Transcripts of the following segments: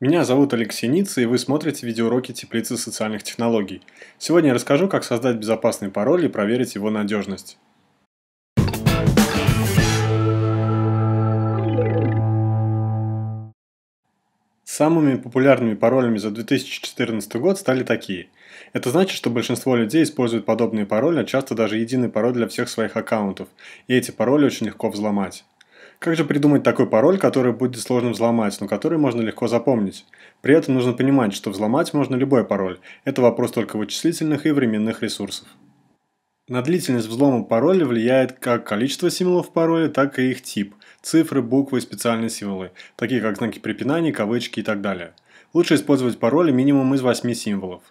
Меня зовут Алексей Ницца, и вы смотрите видеоуроки теплицы социальных технологий. Сегодня я расскажу, как создать безопасный пароль и проверить его надежность. Самыми популярными паролями за 2014 год стали такие. Это значит, что большинство людей используют подобные пароли, а часто даже единый пароль для всех своих аккаунтов, и эти пароли очень легко взломать. Как же придумать такой пароль, который будет сложно взломать, но который можно легко запомнить? При этом нужно понимать, что взломать можно любой пароль. Это вопрос только вычислительных и временных ресурсов. На длительность взлома пароля влияет как количество символов в пароле, так и их тип – цифры, буквы, и специальные символы, такие как знаки препинания, кавычки и так далее. Лучше использовать пароли минимум из 8 символов.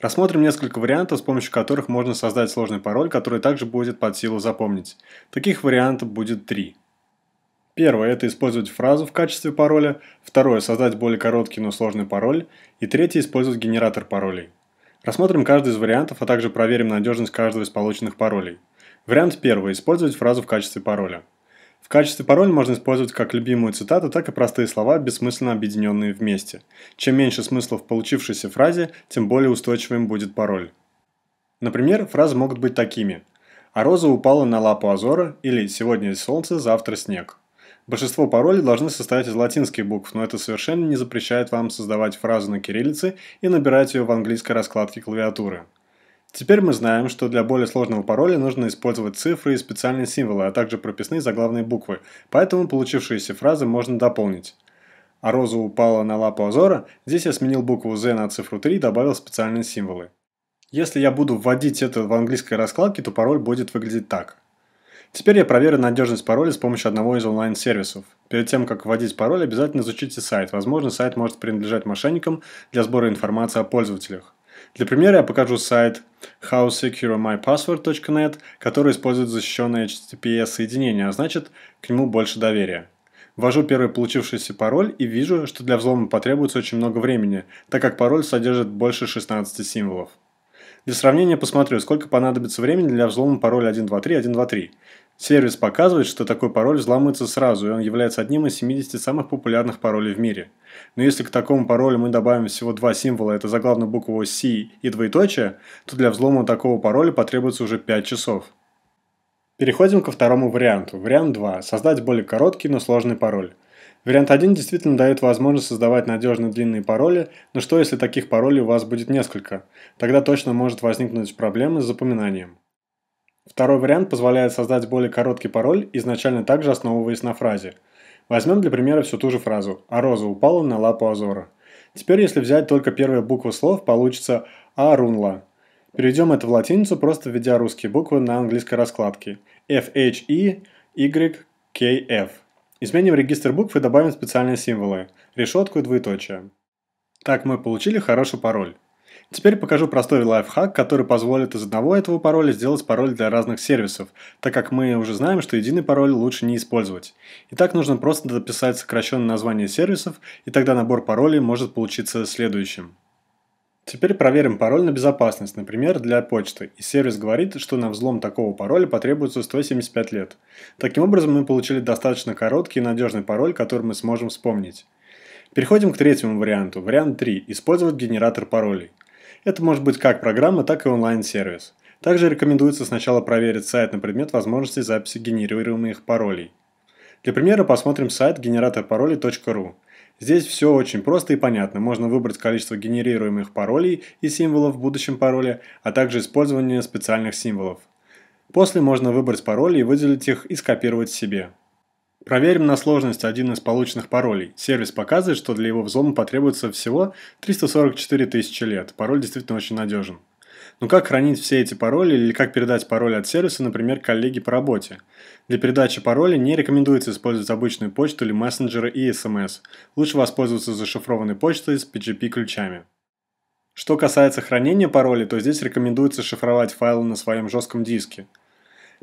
Рассмотрим несколько вариантов, с помощью которых можно создать сложный пароль, который также будет под силу запомнить. Таких вариантов будет три – Первое – это использовать фразу в качестве пароля, второе – создать более короткий, но сложный пароль, и третье – использовать генератор паролей. Рассмотрим каждый из вариантов, а также проверим надежность каждого из полученных паролей. Вариант первый – использовать фразу в качестве пароля. В качестве пароля можно использовать как любимую цитату, так и простые слова, бессмысленно объединенные вместе. Чем меньше смысла в получившейся фразе, тем более устойчивым будет пароль. Например, фразы могут быть такими. «А роза упала на лапу Азора» или «Сегодня солнце, завтра снег». Большинство паролей должны состоять из латинских букв, но это совершенно не запрещает вам создавать фразу на кириллице и набирать ее в английской раскладке клавиатуры. Теперь мы знаем, что для более сложного пароля нужно использовать цифры и специальные символы, а также прописные заглавные буквы, поэтому получившиеся фразы можно дополнить. А роза упала на лапу Азора, здесь я сменил букву Z на цифру 3 и добавил специальные символы. Если я буду вводить это в английской раскладке, то пароль будет выглядеть так – Теперь я проверю надежность пароля с помощью одного из онлайн-сервисов. Перед тем, как вводить пароль, обязательно изучите сайт. Возможно, сайт может принадлежать мошенникам для сбора информации о пользователях. Для примера я покажу сайт howsecuremypassword.net, который использует защищенное HTTPS-соединение, а значит, к нему больше доверия. Ввожу первый получившийся пароль и вижу, что для взлома потребуется очень много времени, так как пароль содержит больше 16 символов. Для сравнения посмотрю, сколько понадобится времени для взлома пароля 123, 123. Сервис показывает, что такой пароль взламывается сразу, и он является одним из 70 самых популярных паролей в мире. Но если к такому паролю мы добавим всего два символа, это заглавную букву C и двоеточие, то для взлома такого пароля потребуется уже 5 часов. Переходим ко второму варианту. Вариант 2. Создать более короткий, но сложный пароль. Вариант 1 действительно дает возможность создавать надежно длинные пароли, но что если таких паролей у вас будет несколько? Тогда точно может возникнуть проблемы с запоминанием. Второй вариант позволяет создать более короткий пароль, изначально также основываясь на фразе. Возьмем для примера всю ту же фразу «А роза упала на лапу Азора». Теперь, если взять только первые буквы слов, получится «арунла». Перейдем это в латиницу, просто введя русские буквы на английской раскладке. F H E Y K F. Изменим регистр букв и добавим специальные символы – решетку и двоеточие. Так мы получили хороший пароль. Теперь покажу простой лайфхак, который позволит из одного этого пароля сделать пароль для разных сервисов, так как мы уже знаем, что единый пароль лучше не использовать. Итак, нужно просто дописать сокращенное название сервисов, и тогда набор паролей может получиться следующим. Теперь проверим пароль на безопасность, например, для почты, и сервис говорит, что на взлом такого пароля потребуется 175 лет. Таким образом, мы получили достаточно короткий и надежный пароль, который мы сможем вспомнить. Переходим к третьему варианту, вариант 3 – использовать генератор паролей. Это может быть как программа, так и онлайн-сервис. Также рекомендуется сначала проверить сайт на предмет возможности записи генерируемых паролей. Для примера посмотрим сайт генераторпаролей.ру. Здесь все очень просто и понятно. Можно выбрать количество генерируемых паролей и символов в будущем пароле, а также использование специальных символов. После можно выбрать пароли и выделить их и скопировать себе. Проверим на сложность один из полученных паролей. Сервис показывает, что для его взлома потребуется всего 344 тысячи лет. Пароль действительно очень надежен. Но ну, как хранить все эти пароли или как передать пароль от сервиса, например, коллеге по работе? Для передачи пароля не рекомендуется использовать обычную почту или мессенджеры и СМС. Эм Лучше воспользоваться зашифрованной почтой с PGP-ключами. Что касается хранения паролей, то здесь рекомендуется шифровать файлы на своем жестком диске –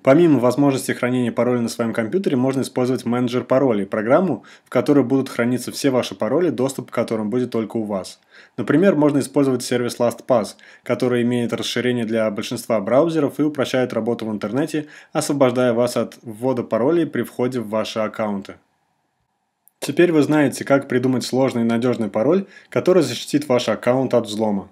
Помимо возможности хранения паролей на своем компьютере, можно использовать менеджер паролей, программу, в которой будут храниться все ваши пароли, доступ к которым будет только у вас. Например, можно использовать сервис LastPass, который имеет расширение для большинства браузеров и упрощает работу в интернете, освобождая вас от ввода паролей при входе в ваши аккаунты. Теперь вы знаете, как придумать сложный и надежный пароль, который защитит ваш аккаунт от взлома.